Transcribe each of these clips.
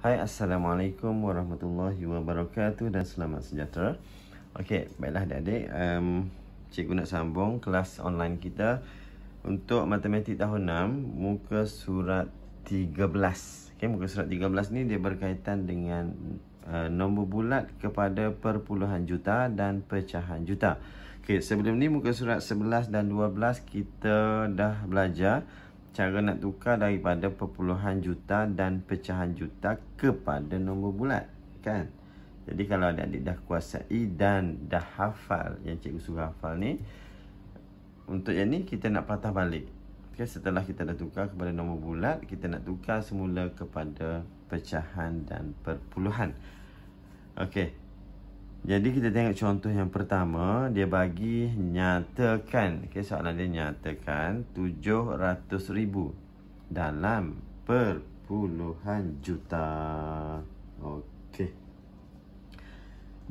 Hai Assalamualaikum Warahmatullahi Wabarakatuh dan selamat sejahtera Okey, baiklah adik-adik um, Cikgu nak sambung kelas online kita Untuk matematik tahun 6 Muka surat 13 okay, Muka surat 13 ni dia berkaitan dengan uh, Nombor bulat kepada perpuluhan juta dan pecahan juta Okey, sebelum ni muka surat 11 dan 12 kita dah belajar cara nak tukar daripada perpuluhan juta dan pecahan juta kepada nombor bulat kan jadi kalau adik-adik dah kuasai dan dah hafal yang cikgu suruh hafal ni untuk yang ni kita nak patah balik okay, setelah kita dah tukar kepada nombor bulat kita nak tukar semula kepada pecahan dan perpuluhan okey jadi kita tengok contoh yang pertama Dia bagi nyatakan okay, Soalan dia nyatakan 700 ribu Dalam perpuluhan juta Okey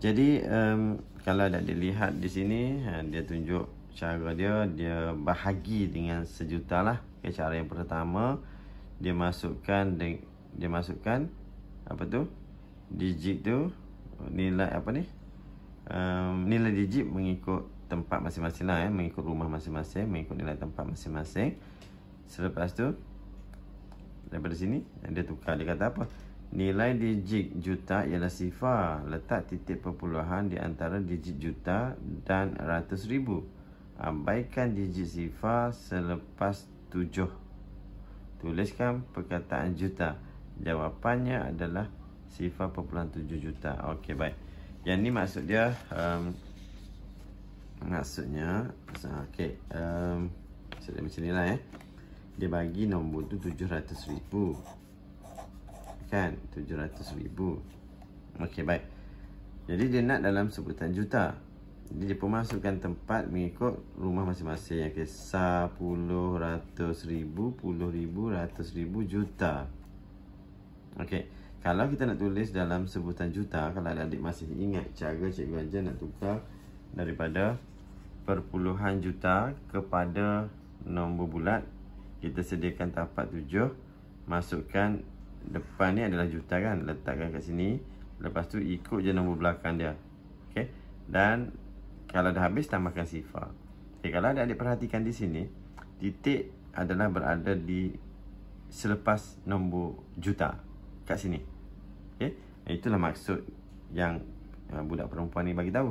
Jadi um, Kalau ada dilihat di sini ha, Dia tunjuk cara dia Dia bahagi dengan sejuta lah okay, Cara yang pertama Dia masukkan dia masukkan Apa tu Digit tu nilai apa ni um, nilai digit mengikut tempat masing-masing lah eh. mengikut rumah masing-masing mengikut nilai tempat masing-masing selepas tu daripada sini dia tukar dia kata apa nilai digit juta ialah sifar letak titik perpuluhan di antara digit juta dan ratus ribu abaikan digit sifar selepas tujuh tuliskan perkataan juta jawapannya adalah tujuh juta. Okey, baik. Yang ni maksud dia um, maksudnya okey. Um, so dia macam ni lah eh. Dia bagi nombor tu tujuh ratus ribu. Kan? tujuh ratus ribu. Okey, baik. Jadi dia nak dalam sebutan juta. Jadi dia pun masukkan tempat mengikut rumah masing-masing. Okey, sepuluh, ratus ribu, puluh ribu, ratus ribu, juta. Okey. Kalau kita nak tulis dalam sebutan juta Kalau adik masih ingat cara cikgu ajar nak tukar Daripada perpuluhan juta kepada nombor bulat Kita sediakan tapak tujuh Masukkan depan ni adalah juta kan Letakkan kat sini Lepas tu ikut je nombor belakang dia okay? Dan kalau dah habis tambahkan sifar okay, Kalau adik-adik perhatikan di sini Titik adalah berada di selepas nombor juta kat sini. Okey. Eh, itulah maksud yang uh, budak perempuan ni bagi tahu.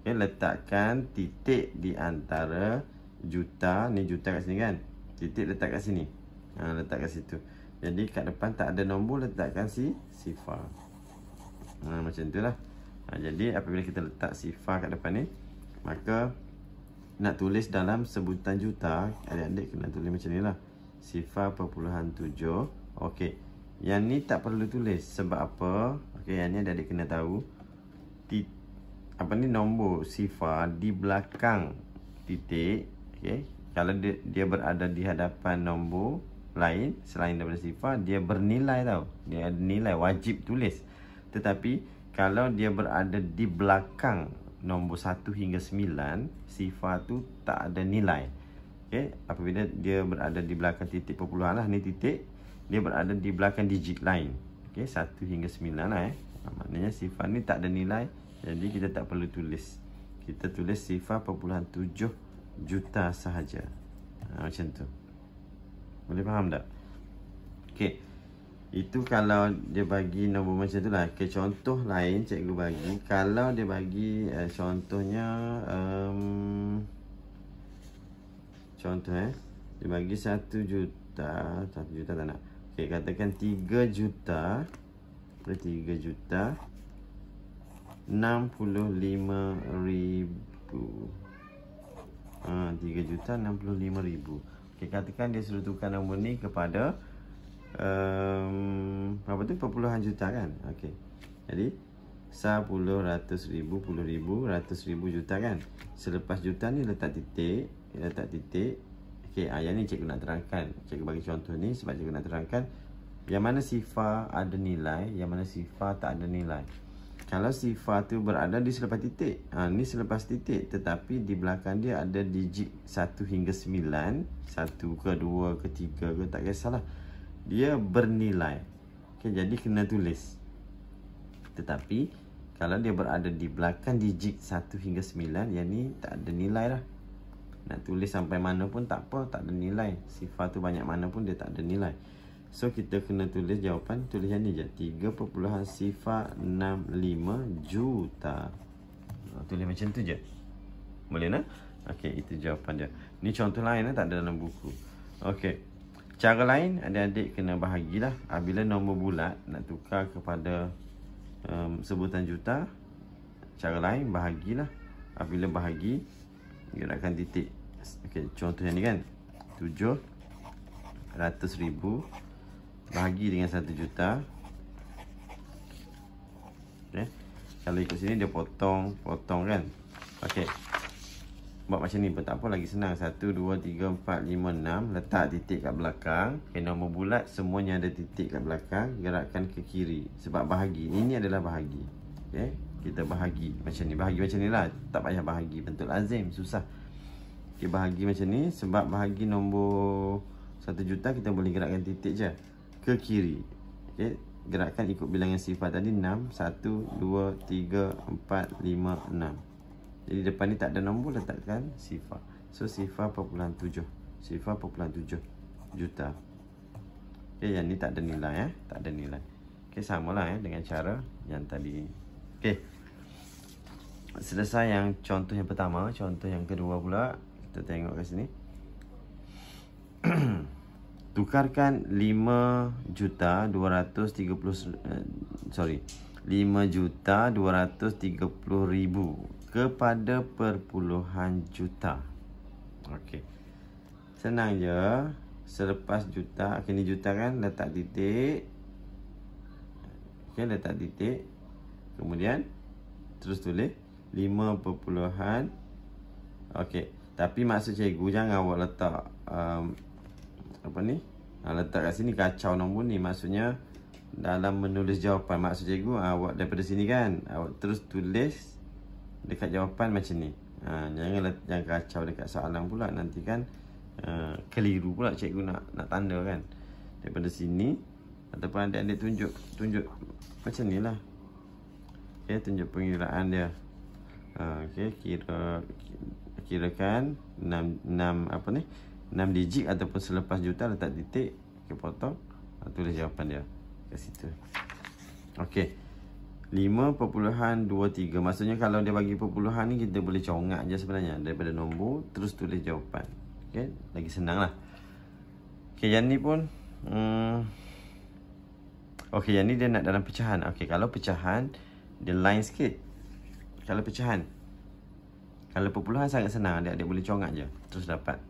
Okey, letakkan titik di antara juta ni juta kat sini kan. Titik letak kat sini. Ha letak kat situ. Jadi kat depan tak ada nombor letakkan si sifar. Ha macam itulah. Ha jadi apabila kita letak sifar kat depan ni, maka nak tulis dalam sebutan juta, adik-adik kena tulis macam ni lah. Sifar perpuluhan tujuh. Okey. Yang ni tak perlu tulis sebab apa? Okey, yang ni ada kena tahu. Di, apa ni nombor sifar di belakang titik, okey. Kalau dia, dia berada di hadapan nombor lain selain daripada sifar, dia bernilai tau. Dia ada nilai wajib tulis. Tetapi kalau dia berada di belakang nombor 1 hingga 9, sifar tu tak ada nilai. Okey, apabila dia berada di belakang titik perpuluhan lah ni titik dia berada di belakang digit lain okey 1 hingga 9 lah eh ha, maknanya sifar ni tak ada nilai jadi kita tak perlu tulis kita tulis sifar perpuluhan 7 juta sahaja ha, macam tu boleh faham tak okey itu kalau dia bagi nombor macam tu lah okay, Contoh lain cikgu bagi Kalau dia bagi uh, contohnya um, Contoh eh Dia bagi 1 juta 1 juta tak nak Okey, katakan 3 juta per 3 juta 65 ribu ha, 3 juta 65 ribu Okey, katakan dia suruh tukar nombor ni kepada um, Berapa tu? Perpuluhan juta kan? Okey, jadi 10, 100 ribu, puluh ribu, ratus ribu juta kan? Selepas juta ni letak titik Letak titik Okey, ha, yang ni cikgu nak terangkan. Cikgu bagi contoh ni sebab cikgu nak terangkan yang mana sifar ada nilai, yang mana sifar tak ada nilai. Kalau sifar tu berada di selepas titik, ha, ni selepas titik tetapi di belakang dia ada digit 1 hingga 9, 1 ke 2 ke 3 ke tak kisahlah. Dia bernilai. Okey, jadi kena tulis. Tetapi kalau dia berada di belakang digit 1 hingga 9, yang ni tak ada nilai lah. Nak tulis sampai mana pun tak apa Tak ada nilai Sifar tu banyak mana pun dia tak ada nilai So kita kena tulis jawapan tulis Tulisan ni je 3.65 sifar 65 juta oh, Tulis macam tu je Boleh nak? Okay itu jawapan dia Ni contoh lain lah tak ada dalam buku Okay Cara lain adik-adik kena bahagilah Bila nombor bulat nak tukar kepada um, Sebutan juta Cara lain bahagilah Bila bahagi gerakkan titik Contoh contohnya ni kan tujuh ratus ribu Bahagi dengan satu juta Okey Kalau ikut sini dia potong Potong kan Okey Buat macam ni pun tak apa lagi senang Satu dua tiga empat lima enam Letak titik kat belakang Okey, nombor bulat Semuanya ada titik kat belakang Gerakkan ke kiri Sebab bahagi Ini, ini adalah bahagi Okey kita bahagi macam ni Bahagi macam ni lah Tak payah bahagi bentuk lazim Susah Okay, bahagi macam ni sebab bahagi nombor 1 juta kita boleh gerakkan titik je ke kiri. Okey, gerakkan ikut bilangan sifat tadi 6 1 2 3 4 5 6. Jadi depan ni tak ada nombor letakkan sifat. So sifat perpuluhan 7. sifat perpuluhan 7 juta. Okey, yang ni tak ada nilai ya, eh? tak ada nilai. Okey, sama lah eh? dengan cara yang tadi. Okey. Selesai yang contoh yang pertama, contoh yang kedua pula kita tengok kat sini Tukarkan 5 juta 230 eh, Sorry 5 juta 230 ribu Kepada perpuluhan juta Okey Senang je Selepas juta Okey ni juta kan Letak titik Okey letak titik Kemudian Terus tulis 5 perpuluhan Okey tapi maksud cikgu jangan awak letak um, apa ni? Ha, letak kat sini kacau nombor ni. Maksudnya dalam menulis jawapan maksud cikgu ah, awak daripada sini kan. Awak terus tulis dekat jawapan macam ni. Ha, jangan jangan kacau dekat soalan pula nanti kan uh, keliru pula cikgu nak nak tanda kan. Daripada sini ataupun anda anda tunjuk tunjuk macam ni lah. Okay, tunjuk pengiraan dia. okay, kira kirakan 6, 6 apa ni 6 digit ataupun selepas juta letak titik okay, potong ah, tulis jawapan dia kat situ okey 5.23 maksudnya kalau dia bagi perpuluhan ni kita boleh congak je sebenarnya daripada nombor terus tulis jawapan okey lagi senanglah okey yang ni pun hmm, okey yang ni dia nak dalam pecahan okey kalau pecahan dia line sikit kalau pecahan kalau perpuluhan sangat senang Adik-adik boleh congak je Terus dapat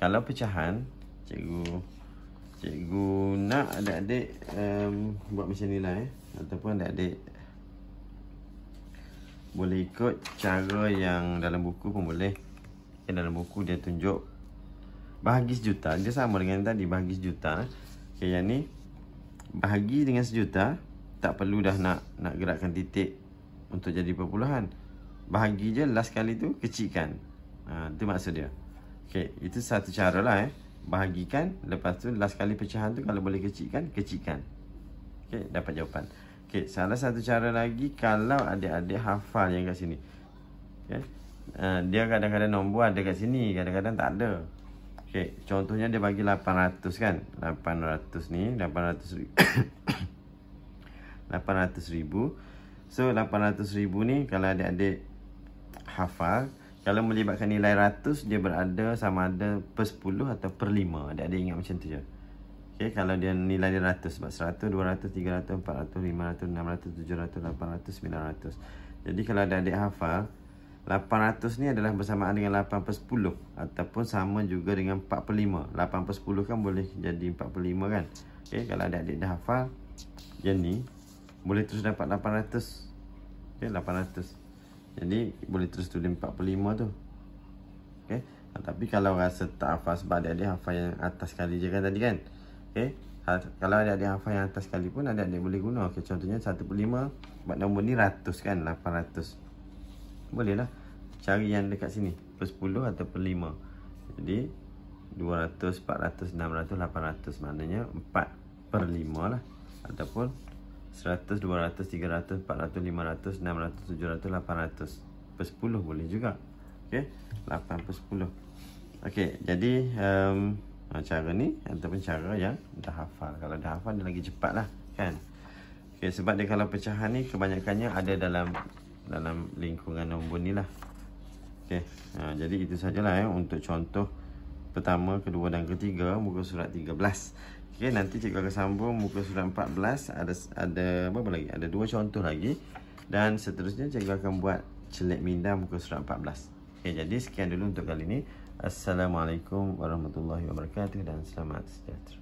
Kalau pecahan Cikgu Cikgu nak ada adik um, Buat macam ni lah eh Ataupun ada adik Boleh ikut cara yang dalam buku pun boleh yang Dalam buku dia tunjuk Bahagi sejuta Dia sama dengan tadi Bahagi sejuta okay, Yang ni Bahagi dengan sejuta Tak perlu dah nak Nak gerakkan titik Untuk jadi perpuluhan bahagi je last kali tu kecikkan. Ha, itu maksud dia. Okey, itu satu cara lah eh. Bahagikan, lepas tu last kali pecahan tu kalau boleh kecikkan, kecikkan. Okey, dapat jawapan. Okey, salah satu cara lagi kalau adik-adik hafal yang kat sini. Okey, uh, dia kadang-kadang nombor ada kat sini, kadang-kadang tak ada. Okay, contohnya dia bagi 800 kan. 800 ni, 800 ribu. 800 ribu. So, 800 ribu ni kalau adik-adik hafal kalau melibatkan nilai ratus dia berada sama ada per sepuluh atau per lima dia ada ingat macam tu je Okay, kalau dia nilai dia ratus sebab seratus, dua ratus, tiga ratus, empat ratus, lima ratus, enam ratus, tujuh ratus, lapan ratus, sembilan ratus jadi kalau ada adik hafal lapan ratus ni adalah bersamaan dengan lapan per sepuluh Ataupun sama juga dengan empat per lima. Lapan per sepuluh kan boleh jadi empat per lima kan okay, Kalau ada adik dah hafal Yang ni Boleh terus dapat lapan ratus. okay, 800 jadi boleh terus tulis 45 tu Okay ha, Tapi kalau rasa tak hafal sebab ada adik hafal yang atas sekali je kan tadi kan Okay ha, Kalau ada adik hafal yang atas sekali pun ada adik boleh guna Okay contohnya 145 Sebab nombor ni ratus kan 800 Boleh lah Cari yang dekat sini Per 10 atau per 5 Jadi 200, 400, 600, 800 Maknanya 4 per 5 lah Ataupun 100, 200, 300, 400, 500, 600, 700, 800 per 10 boleh juga okay? 8 per 10 Okay, jadi um, cara ni, ataupun cara yang dah hafal, kalau dah hafal dia lagi cepat lah kan, Okay, sebab dia kalau pecahan ni, kebanyakannya ada dalam dalam lingkungan nombor ni lah Okay, uh, ha, jadi itu sajalah eh, untuk contoh pertama, kedua dan ketiga muka surat 13 Okey, nanti cikgu akan sambung muka surat 14 ada ada apa lagi? Ada dua contoh lagi. Dan seterusnya cikgu akan buat celik minda muka surat 14. Okey, jadi sekian dulu untuk kali ini. Assalamualaikum warahmatullahi wabarakatuh dan selamat sejahtera.